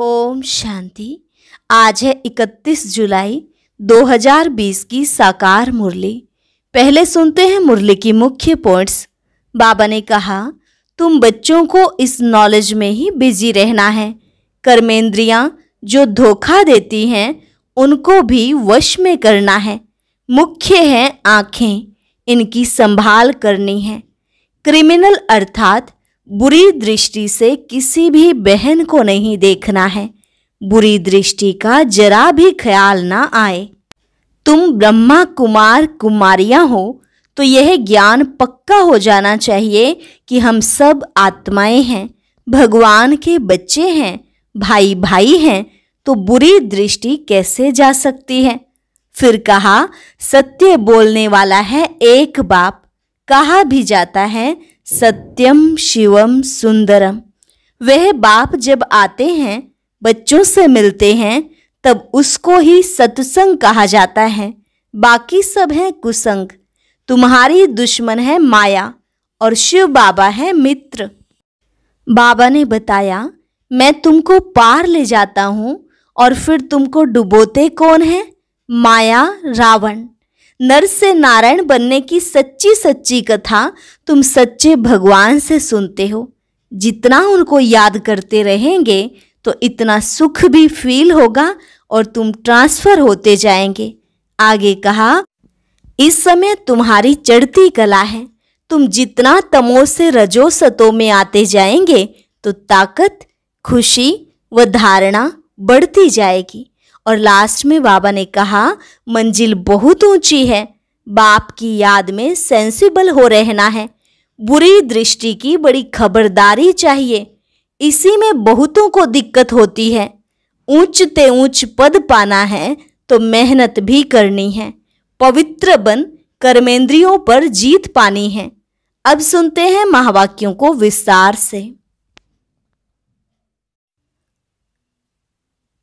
ओम शांति आज है 31 जुलाई 2020 की साकार मुरली पहले सुनते हैं मुरली की मुख्य पॉइंट्स बाबा ने कहा तुम बच्चों को इस नॉलेज में ही बिजी रहना है कर्मेंद्रियां जो धोखा देती हैं उनको भी वश में करना है मुख्य है आँखें इनकी संभाल करनी है क्रिमिनल अर्थात बुरी दृष्टि से किसी भी बहन को नहीं देखना है बुरी दृष्टि का जरा भी ख्याल ना आए तुम ब्रह्मा कुमार कुमारियां हो तो यह ज्ञान पक्का हो जाना चाहिए कि हम सब आत्माएं हैं भगवान के बच्चे हैं भाई भाई हैं तो बुरी दृष्टि कैसे जा सकती है फिर कहा सत्य बोलने वाला है एक बाप कहा भी जाता है सत्यम शिवम सुंदरम वह बाप जब आते हैं बच्चों से मिलते हैं तब उसको ही सत्संग कहा जाता है बाकी सब है कुसंग तुम्हारी दुश्मन है माया और शिव बाबा है मित्र बाबा ने बताया मैं तुमको पार ले जाता हूँ और फिर तुमको डुबोते कौन है माया रावण नर से नारायण बनने की सच्ची सच्ची कथा तुम सच्चे भगवान से सुनते हो जितना उनको याद करते रहेंगे तो इतना सुख भी फील होगा और तुम ट्रांसफर होते जाएंगे आगे कहा इस समय तुम्हारी चढ़ती कला है तुम जितना तमो से रजो सतो में आते जाएंगे तो ताकत खुशी व धारणा बढ़ती जाएगी और लास्ट में बाबा ने कहा मंजिल बहुत ऊंची है बाप की याद में सेंसिबल हो रहना है बुरी दृष्टि की बड़ी खबरदारी चाहिए इसी में बहुतों को दिक्कत होती है ऊंचते ऊंच पद पाना है तो मेहनत भी करनी है पवित्र बन कर्मेंद्रियों पर जीत पानी है अब सुनते हैं महावाक्यों को विस्तार से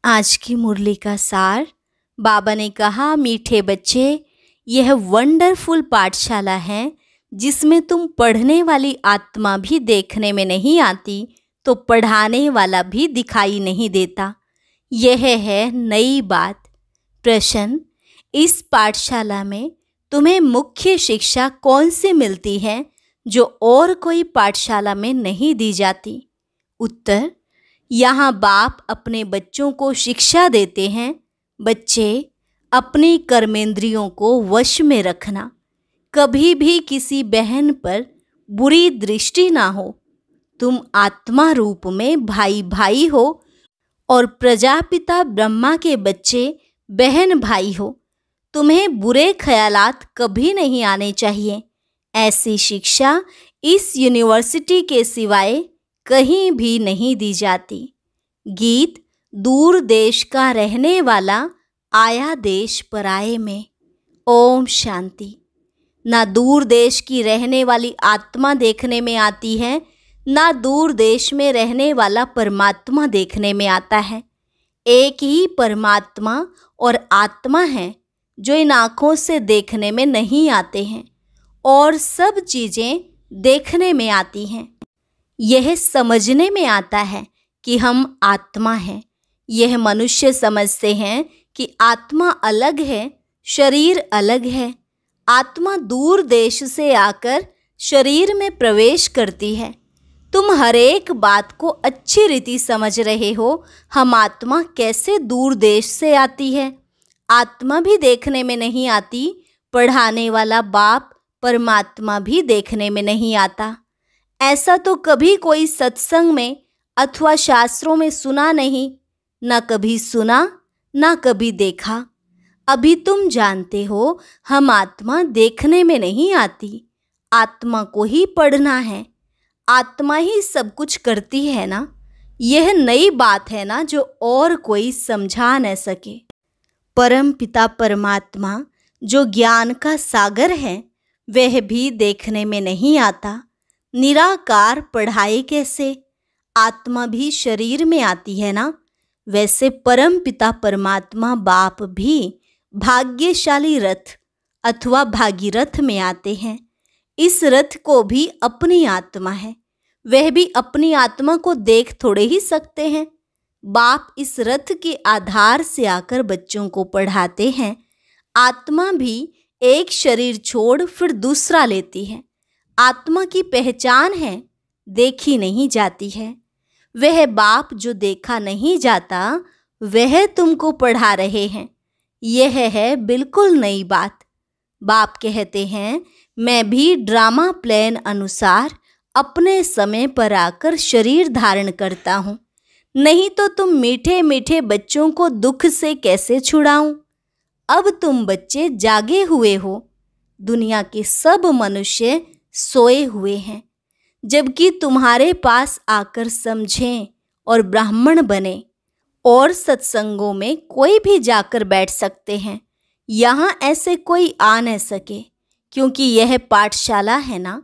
आज की मुरली का सार बाबा ने कहा मीठे बच्चे यह वंडरफुल पाठशाला है जिसमें तुम पढ़ने वाली आत्मा भी देखने में नहीं आती तो पढ़ाने वाला भी दिखाई नहीं देता यह है नई बात प्रश्न इस पाठशाला में तुम्हें मुख्य शिक्षा कौन सी मिलती है जो और कोई पाठशाला में नहीं दी जाती उत्तर यहाँ बाप अपने बच्चों को शिक्षा देते हैं बच्चे अपनी कर्मेंद्रियों को वश में रखना कभी भी किसी बहन पर बुरी दृष्टि ना हो तुम आत्मा रूप में भाई भाई हो और प्रजापिता ब्रह्मा के बच्चे बहन भाई हो तुम्हें बुरे ख्यालात कभी नहीं आने चाहिए ऐसी शिक्षा इस यूनिवर्सिटी के सिवाय कहीं भी नहीं दी जाती गीत दूर देश का रहने वाला आया देश आए में ओम शांति ना दूर देश की रहने वाली आत्मा देखने में आती है ना दूर देश में रहने वाला परमात्मा देखने में आता है एक ही परमात्मा और आत्मा है जो इन आँखों से देखने में नहीं आते हैं और सब चीज़ें देखने में आती हैं यह समझने में आता है कि हम आत्मा हैं यह मनुष्य समझते हैं कि आत्मा अलग है शरीर अलग है आत्मा दूर देश से आकर शरीर में प्रवेश करती है तुम हर एक बात को अच्छी रीति समझ रहे हो हम आत्मा कैसे दूर देश से आती है आत्मा भी देखने में नहीं आती पढ़ाने वाला बाप परमात्मा भी देखने में नहीं आता ऐसा तो कभी कोई सत्संग में अथवा शास्त्रों में सुना नहीं ना कभी सुना ना कभी देखा अभी तुम जानते हो हम आत्मा देखने में नहीं आती आत्मा को ही पढ़ना है आत्मा ही सब कुछ करती है ना यह नई बात है ना जो और कोई समझा न सके परम पिता परमात्मा जो ज्ञान का सागर है वह भी देखने में नहीं आता निराकार पढ़ाए कैसे आत्मा भी शरीर में आती है ना वैसे परम पिता परमात्मा बाप भी भाग्यशाली रथ अथवा भागीरथ में आते हैं इस रथ को भी अपनी आत्मा है वह भी अपनी आत्मा को देख थोड़े ही सकते हैं बाप इस रथ के आधार से आकर बच्चों को पढ़ाते हैं आत्मा भी एक शरीर छोड़ फिर दूसरा लेती है आत्मा की पहचान है देखी नहीं जाती है वह बाप जो देखा नहीं जाता वह तुमको पढ़ा रहे हैं यह है बिल्कुल नई बात बाप कहते हैं मैं भी ड्रामा प्लान अनुसार अपने समय पर आकर शरीर धारण करता हूँ नहीं तो तुम मीठे मीठे बच्चों को दुख से कैसे छुड़ाऊँ अब तुम बच्चे जागे हुए हो दुनिया के सब मनुष्य सोए हुए हैं जबकि तुम्हारे पास आकर समझें और ब्राह्मण बने और सत्संगों में कोई भी जाकर बैठ सकते हैं यहाँ ऐसे कोई आ न सके क्योंकि यह पाठशाला है ना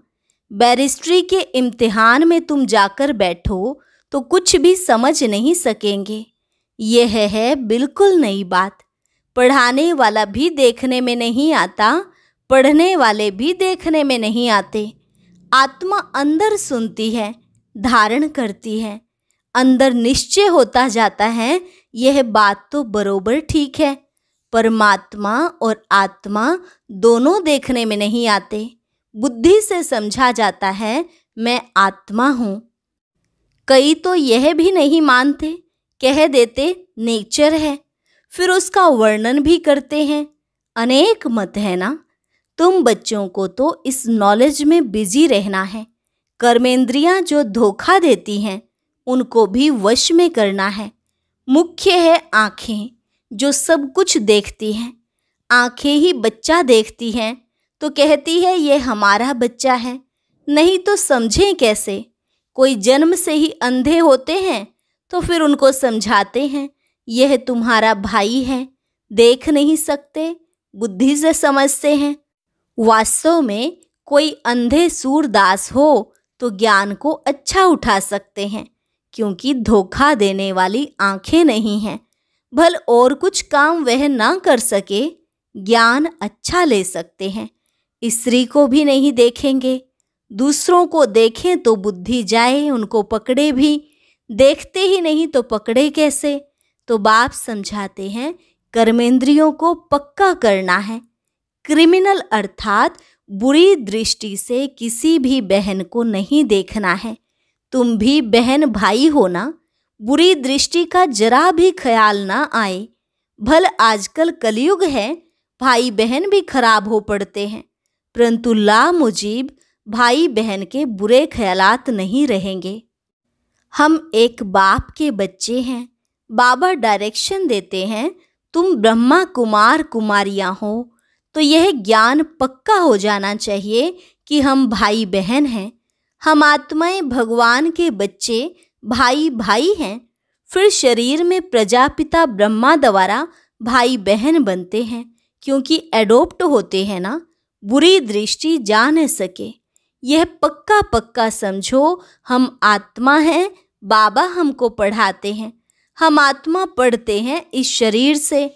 बैरिस्ट्री के इम्तिहान में तुम जाकर बैठो तो कुछ भी समझ नहीं सकेंगे यह है बिल्कुल नई बात पढ़ाने वाला भी देखने में नहीं आता पढ़ने वाले भी देखने में नहीं आते आत्मा अंदर सुनती है धारण करती है अंदर निश्चय होता जाता है यह बात तो बरोबर ठीक है परमात्मा और आत्मा दोनों देखने में नहीं आते बुद्धि से समझा जाता है मैं आत्मा हूँ कई तो यह भी नहीं मानते कह देते नेचर है फिर उसका वर्णन भी करते हैं अनेक मत है ना तुम बच्चों को तो इस नॉलेज में बिजी रहना है कर्मेंद्रियां जो धोखा देती हैं उनको भी वश में करना है मुख्य है आँखें जो सब कुछ देखती हैं आँखें ही बच्चा देखती हैं तो कहती है ये हमारा बच्चा है नहीं तो समझें कैसे कोई जन्म से ही अंधे होते हैं तो फिर उनको समझाते हैं यह तुम्हारा भाई है देख नहीं सकते बुद्धि से समझते हैं वास्तव में कोई अंधे सूरदास हो तो ज्ञान को अच्छा उठा सकते हैं क्योंकि धोखा देने वाली आंखें नहीं हैं भल और कुछ काम वह ना कर सके ज्ञान अच्छा ले सकते हैं स्त्री को भी नहीं देखेंगे दूसरों को देखें तो बुद्धि जाए उनको पकड़े भी देखते ही नहीं तो पकड़े कैसे तो बाप समझाते हैं कर्मेंद्रियों को पक्का करना है क्रिमिनल अर्थात बुरी दृष्टि से किसी भी बहन को नहीं देखना है तुम भी बहन भाई हो ना बुरी दृष्टि का जरा भी ख्याल ना आए भल आजकल कलयुग है भाई बहन भी खराब हो पड़ते हैं परंतु ला मुजीब भाई बहन के बुरे ख्यालात नहीं रहेंगे हम एक बाप के बच्चे हैं बाबा डायरेक्शन देते हैं तुम ब्रह्मा कुमार कुमारियाँ हो तो यह ज्ञान पक्का हो जाना चाहिए कि हम भाई बहन हैं हम आत्माएं भगवान के बच्चे भाई भाई हैं फिर शरीर में प्रजापिता ब्रह्मा द्वारा भाई बहन बनते हैं क्योंकि एडोप्ट होते हैं ना बुरी दृष्टि जा न सके यह पक्का पक्का समझो हम आत्मा हैं बाबा हमको पढ़ाते हैं हम आत्मा पढ़ते हैं इस शरीर से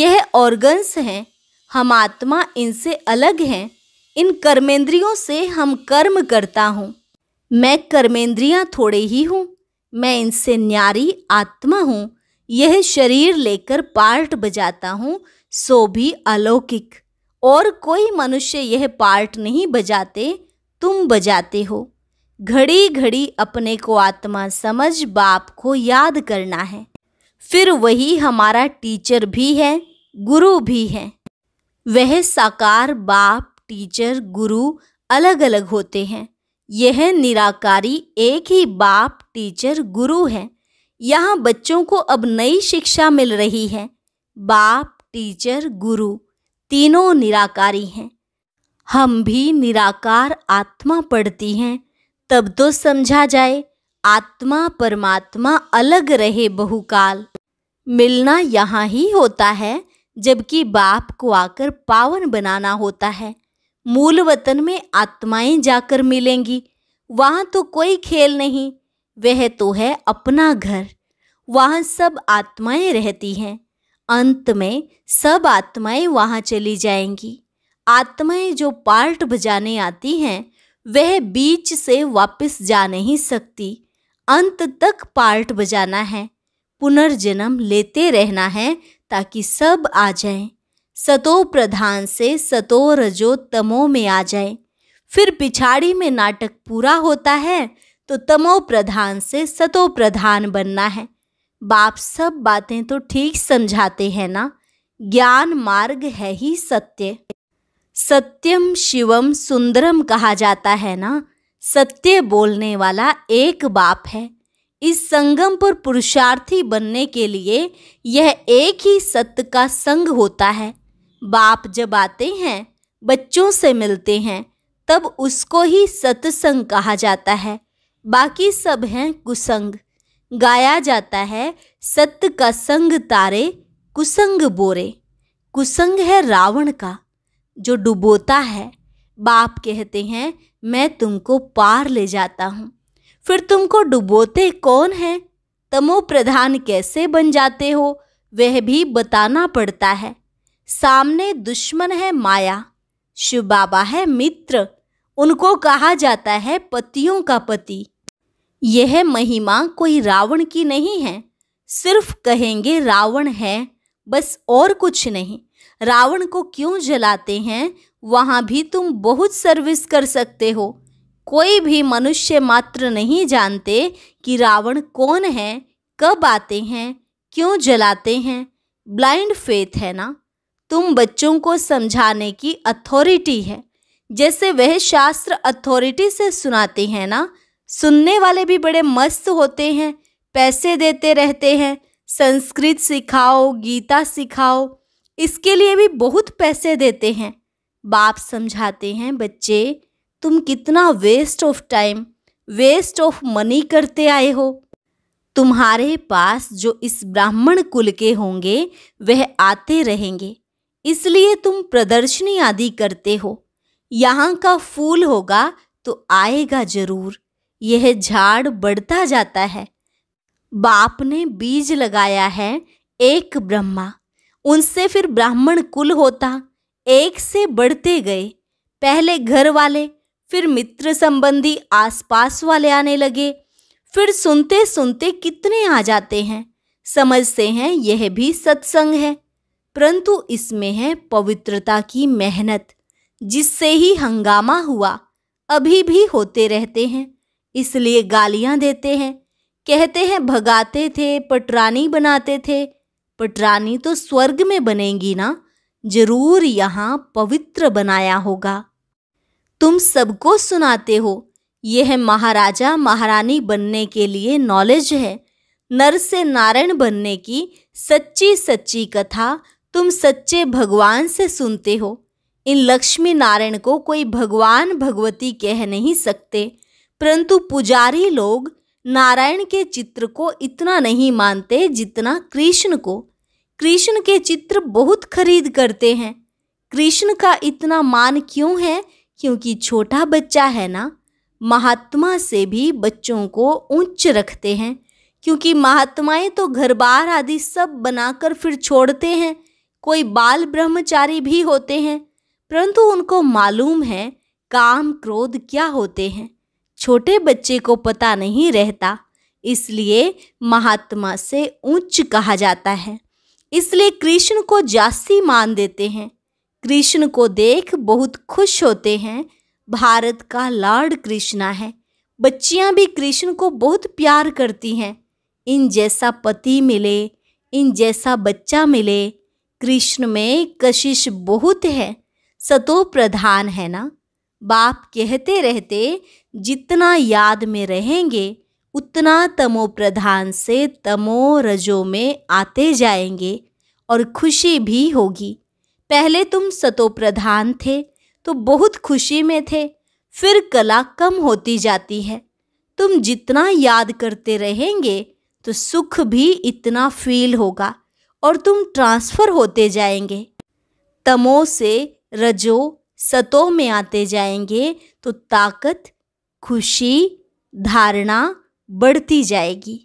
यह ऑर्गन्स हैं हम आत्मा इनसे अलग हैं इन कर्मेंद्रियों से हम कर्म करता हूँ मैं कर्मेंद्रियाँ थोड़े ही हूँ मैं इनसे न्यारी आत्मा हूँ यह शरीर लेकर पार्ट बजाता हूँ सो भी अलौकिक और कोई मनुष्य यह पार्ट नहीं बजाते तुम बजाते हो घड़ी घड़ी अपने को आत्मा समझ बाप को याद करना है फिर वही हमारा टीचर भी है गुरु भी है वह साकार बाप टीचर गुरु अलग अलग होते हैं यह निराकारी एक ही बाप टीचर गुरु है यहाँ बच्चों को अब नई शिक्षा मिल रही है बाप टीचर गुरु तीनों निराकारी हैं हम भी निराकार आत्मा पढ़ती हैं तब तो समझा जाए आत्मा परमात्मा अलग रहे बहुकाल मिलना यहाँ ही होता है जबकि बाप को आकर पावन बनाना होता है मूल वतन में आत्माएं जाकर मिलेंगी वहाँ तो कोई खेल नहीं वह तो है अपना घर वहाँ सब आत्माएं रहती हैं अंत में सब आत्माएं वहाँ चली जाएंगी आत्माएं जो पार्ट बजाने आती हैं वह बीच से वापस जा नहीं सकती अंत तक पार्ट बजाना है पुनर्जन्म लेते रहना है ताकि सब आ जाए सतो प्रधान से सतो रजो तमो में आ जाए फिर पिछाड़ी में नाटक पूरा होता है तो तमो प्रधान से सतो प्रधान बनना है बाप सब बातें तो ठीक समझाते हैं ना ज्ञान मार्ग है ही सत्य सत्यम शिवम सुंदरम कहा जाता है ना सत्य बोलने वाला एक बाप है इस संगम पर पुरुषार्थी बनने के लिए यह एक ही सत्य का संग होता है बाप जब आते हैं बच्चों से मिलते हैं तब उसको ही सत्संग कहा जाता है बाकी सब हैं कुसंग गाया जाता है सत्य का संग तारे कुसंग बोरे कुसंग है रावण का जो डुबोता है बाप कहते हैं मैं तुमको पार ले जाता हूँ फिर तुमको डुबोते कौन है तमो प्रधान कैसे बन जाते हो वह भी बताना पड़ता है सामने दुश्मन है माया शिव बाबा है मित्र उनको कहा जाता है पतियों का पति यह महिमा कोई रावण की नहीं है सिर्फ कहेंगे रावण है बस और कुछ नहीं रावण को क्यों जलाते हैं वहाँ भी तुम बहुत सर्विस कर सकते हो कोई भी मनुष्य मात्र नहीं जानते कि रावण कौन है कब आते हैं क्यों जलाते हैं ब्लाइंड फेथ है ना तुम बच्चों को समझाने की अथॉरिटी है जैसे वह शास्त्र अथॉरिटी से सुनाते हैं ना सुनने वाले भी बड़े मस्त होते हैं पैसे देते रहते हैं संस्कृत सिखाओ गीता सिखाओ इसके लिए भी बहुत पैसे देते हैं बाप समझाते हैं बच्चे तुम कितना waste of time waste of money करते आए हो तुम्हारे पास जो इस ब्राह्मण कुल के होंगे वह आते रहेंगे इसलिए तुम प्रदर्शनी आदि करते हो यहाँ का फूल होगा तो आएगा जरूर यह झाड़ बढ़ता जाता है बाप ने बीज लगाया है एक ब्रह्मा उनसे फिर ब्राह्मण कुल होता एक से बढ़ते गए पहले घर वाले फिर मित्र संबंधी आसपास वाले आने लगे फिर सुनते सुनते कितने आ जाते हैं समझते हैं यह भी सत्संग है परंतु इसमें है पवित्रता की मेहनत जिससे ही हंगामा हुआ अभी भी होते रहते हैं इसलिए गालियां देते हैं कहते हैं भगाते थे पटरानी बनाते थे पटरानी तो स्वर्ग में बनेगी ना जरूर यहाँ पवित्र बनाया होगा तुम सबको सुनाते हो यह महाराजा महारानी बनने के लिए नॉलेज है नर से नारायण बनने की सच्ची सच्ची कथा तुम सच्चे भगवान से सुनते हो इन लक्ष्मी नारायण को कोई भगवान भगवती कह नहीं सकते परंतु पुजारी लोग नारायण के चित्र को इतना नहीं मानते जितना कृष्ण को कृष्ण के चित्र बहुत खरीद करते हैं कृष्ण का इतना मान क्यों है क्योंकि छोटा बच्चा है ना महात्मा से भी बच्चों को उच्च रखते हैं क्योंकि महात्माएं तो घर बार आदि सब बनाकर फिर छोड़ते हैं कोई बाल ब्रह्मचारी भी होते हैं परंतु उनको मालूम है काम क्रोध क्या होते हैं छोटे बच्चे को पता नहीं रहता इसलिए महात्मा से उच्च कहा जाता है इसलिए कृष्ण को जासी मान देते हैं कृष्ण को देख बहुत खुश होते हैं भारत का लॉर्ड कृष्णा है बच्चियां भी कृष्ण को बहुत प्यार करती हैं इन जैसा पति मिले इन जैसा बच्चा मिले कृष्ण में कशिश बहुत है सतो प्रधान है ना बाप कहते रहते जितना याद में रहेंगे उतना तमो प्रधान से तमो रजो में आते जाएंगे और खुशी भी होगी पहले तुम सतो प्रधान थे तो बहुत खुशी में थे फिर कला कम होती जाती है तुम जितना याद करते रहेंगे तो सुख भी इतना फील होगा और तुम ट्रांसफ़र होते जाएंगे तमो से रजो सतो में आते जाएंगे तो ताकत खुशी धारणा बढ़ती जाएगी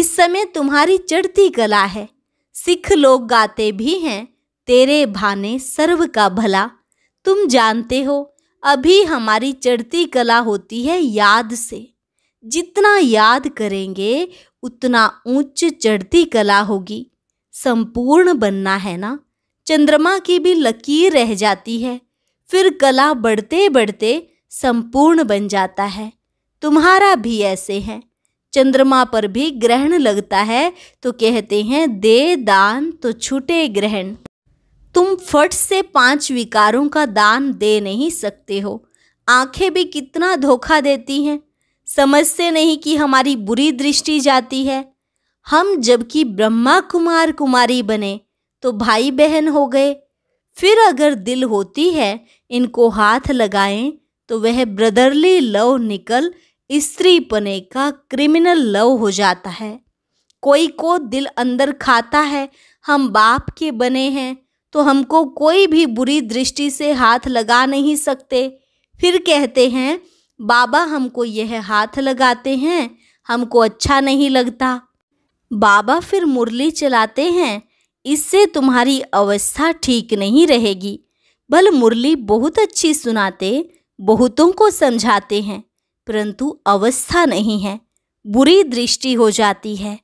इस समय तुम्हारी चढ़ती कला है सिख लोग गाते भी हैं तेरे भाने सर्व का भला तुम जानते हो अभी हमारी चढ़ती कला होती है याद से जितना याद करेंगे उतना ऊंच चढ़ती कला होगी संपूर्ण बनना है ना चंद्रमा की भी लकीर रह जाती है फिर कला बढ़ते बढ़ते संपूर्ण बन जाता है तुम्हारा भी ऐसे है चंद्रमा पर भी ग्रहण लगता है तो कहते हैं दे दान तो छूटे ग्रहण तुम फट से पांच विकारों का दान दे नहीं सकते हो आंखें भी कितना धोखा देती हैं समझते नहीं कि हमारी बुरी दृष्टि जाती है हम जबकि ब्रह्मा कुमार कुमारी बने तो भाई बहन हो गए फिर अगर दिल होती है इनको हाथ लगाएं तो वह ब्रदरली लव निकल स्त्री पने का क्रिमिनल लव हो जाता है कोई को दिल अंदर खाता है हम बाप के बने हैं तो हमको कोई भी बुरी दृष्टि से हाथ लगा नहीं सकते फिर कहते हैं बाबा हमको यह हाथ लगाते हैं हमको अच्छा नहीं लगता बाबा फिर मुरली चलाते हैं इससे तुम्हारी अवस्था ठीक नहीं रहेगी भल मुरली बहुत अच्छी सुनाते बहुतों को समझाते हैं परंतु अवस्था नहीं है बुरी दृष्टि हो जाती है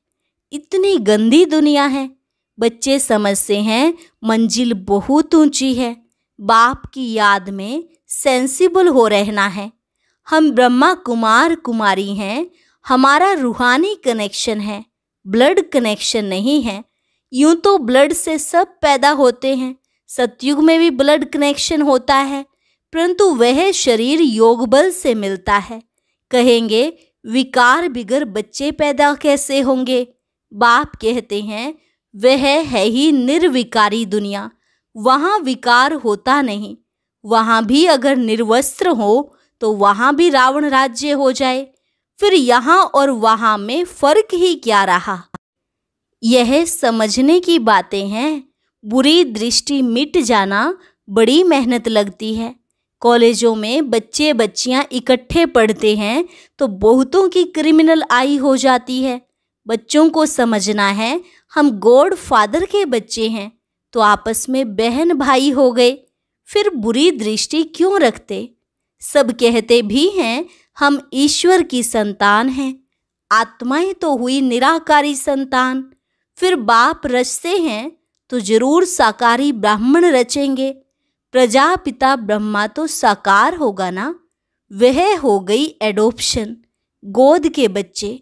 इतनी गंदी दुनिया है बच्चे समझते हैं मंजिल बहुत ऊंची है बाप की याद में सेंसिबल हो रहना है हम ब्रह्मा कुमार कुमारी हैं हमारा रूहानी कनेक्शन है ब्लड कनेक्शन नहीं है यूं तो ब्लड से सब पैदा होते हैं सतयुग में भी ब्लड कनेक्शन होता है परंतु वह शरीर योग बल से मिलता है कहेंगे विकार बिगर बच्चे पैदा कैसे होंगे बाप कहते हैं वह है ही निर्विकारी दुनिया वहाँ विकार होता नहीं वहाँ भी अगर निर्वस्त्र हो तो वहाँ भी रावण राज्य हो जाए फिर यहाँ और वहाँ में फर्क ही क्या रहा यह समझने की बातें हैं बुरी दृष्टि मिट जाना बड़ी मेहनत लगती है कॉलेजों में बच्चे बच्चियां इकट्ठे पढ़ते हैं तो बहुतों की क्रिमिनल आई हो जाती है बच्चों को समझना है हम गॉड फादर के बच्चे हैं तो आपस में बहन भाई हो गए फिर बुरी दृष्टि क्यों रखते सब कहते भी हैं हम ईश्वर की संतान हैं आत्माएं तो हुई निराकारी संतान फिर बाप रचते हैं तो जरूर साकारी ब्राह्मण रचेंगे प्रजापिता ब्रह्मा तो साकार होगा ना वह हो गई एडोप्शन गोद के बच्चे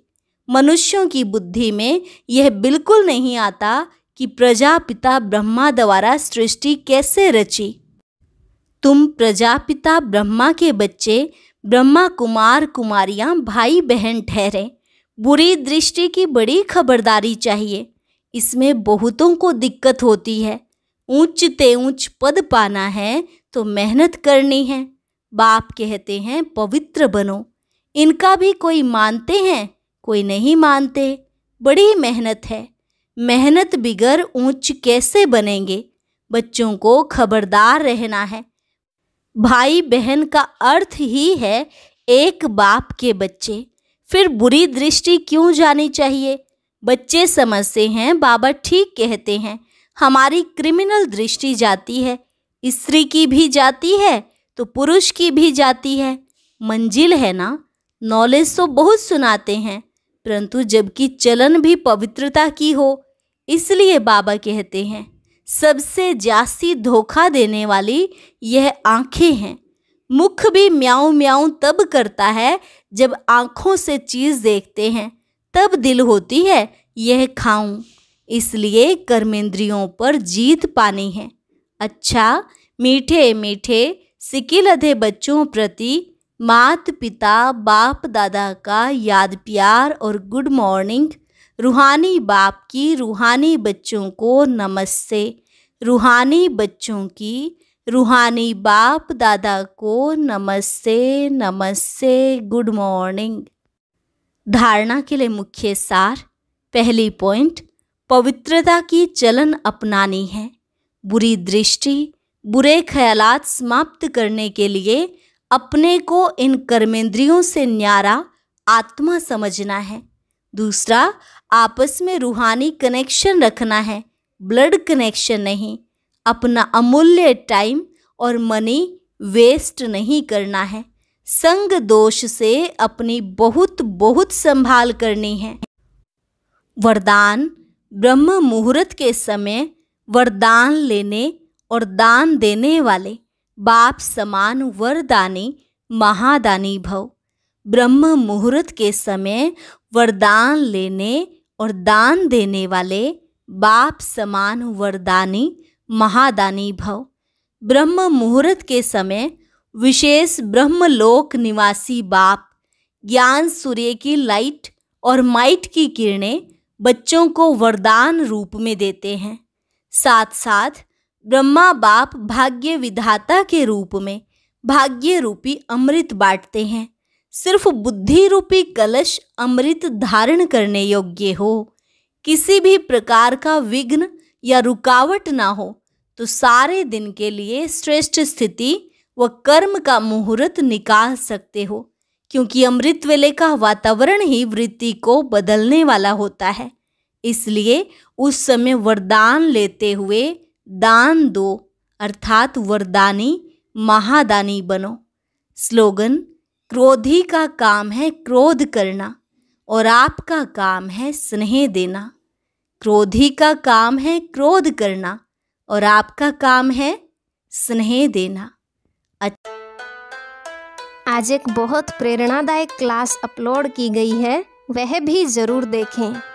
मनुष्यों की बुद्धि में यह बिल्कुल नहीं आता कि प्रजापिता ब्रह्मा द्वारा सृष्टि कैसे रची तुम प्रजापिता ब्रह्मा के बच्चे ब्रह्मा कुमार कुमारियाँ भाई बहन ठहरे बुरी दृष्टि की बड़ी खबरदारी चाहिए इसमें बहुतों को दिक्कत होती है ऊंच ते ऊंच पद पाना है तो मेहनत करनी है बाप कहते हैं पवित्र बनो इनका भी कोई मानते हैं कोई नहीं मानते बड़ी मेहनत है मेहनत बिगर ऊंच कैसे बनेंगे बच्चों को खबरदार रहना है भाई बहन का अर्थ ही है एक बाप के बच्चे फिर बुरी दृष्टि क्यों जानी चाहिए बच्चे समझते हैं बाबा ठीक कहते हैं हमारी क्रिमिनल दृष्टि जाती है स्त्री की भी जाती है तो पुरुष की भी जाती है मंजिल है ना नॉलेज तो बहुत सुनाते हैं परंतु जबकि चलन भी पवित्रता की हो इसलिए बाबा कहते हैं सबसे जासी धोखा देने वाली यह आंखें हैं मुख भी म्याऊ म्याऊ तब करता है जब आँखों से चीज़ देखते हैं तब दिल होती है यह खाऊं इसलिए कर्मेंद्रियों पर जीत पानी है अच्छा मीठे मीठे सिकिल अधे बच्चों प्रति मात पिता बाप दादा का याद प्यार और गुड मॉर्निंग रूहानी बाप की रूहानी बच्चों को नमस्ते रूहानी बच्चों की रूहानी बाप दादा को नमस्ते नमस्ते गुड मॉर्निंग धारणा के लिए मुख्य सार पहली पॉइंट पवित्रता की चलन अपनानी है बुरी दृष्टि बुरे ख्यालात समाप्त करने के लिए अपने को इन कर्मेंद्रियों से न्यारा आत्मा समझना है दूसरा आपस में रूहानी कनेक्शन रखना है ब्लड कनेक्शन नहीं अपना अमूल्य टाइम और मनी वेस्ट नहीं करना है संग दोष से अपनी बहुत बहुत संभाल करनी है वरदान ब्रह्म मुहूर्त के समय वरदान लेने और दान देने वाले बाप समान वरदानी महादानी भव ब्रह्म मुहूर्त के समय वरदान लेने और दान देने वाले बाप समान वरदानी महादानी भव ब्रह्म मुहूर्त के समय विशेष ब्रह्मलोक निवासी बाप ज्ञान सूर्य की लाइट और माइट की किरणें बच्चों को वरदान रूप में देते हैं साथ साथ ब्रह्मा बाप भाग्य विधाता के रूप में भाग्य रूपी अमृत बांटते हैं सिर्फ बुद्धि रूपी कलश अमृत धारण करने योग्य हो किसी भी प्रकार का विघ्न या रुकावट ना हो तो सारे दिन के लिए श्रेष्ठ स्थिति व कर्म का मुहूर्त निकाल सकते हो क्योंकि अमृत वेले का वातावरण ही वृत्ति को बदलने वाला होता है इसलिए उस समय वरदान लेते हुए दान दो अर्थात वरदानी महादानी बनो स्लोगन क्रोधी का काम है क्रोध करना और आपका काम है स्नेह देना क्रोधी का काम है क्रोध करना और आपका काम है स्नेह देना आज एक बहुत प्रेरणादायक क्लास अपलोड की गई है वह भी ज़रूर देखें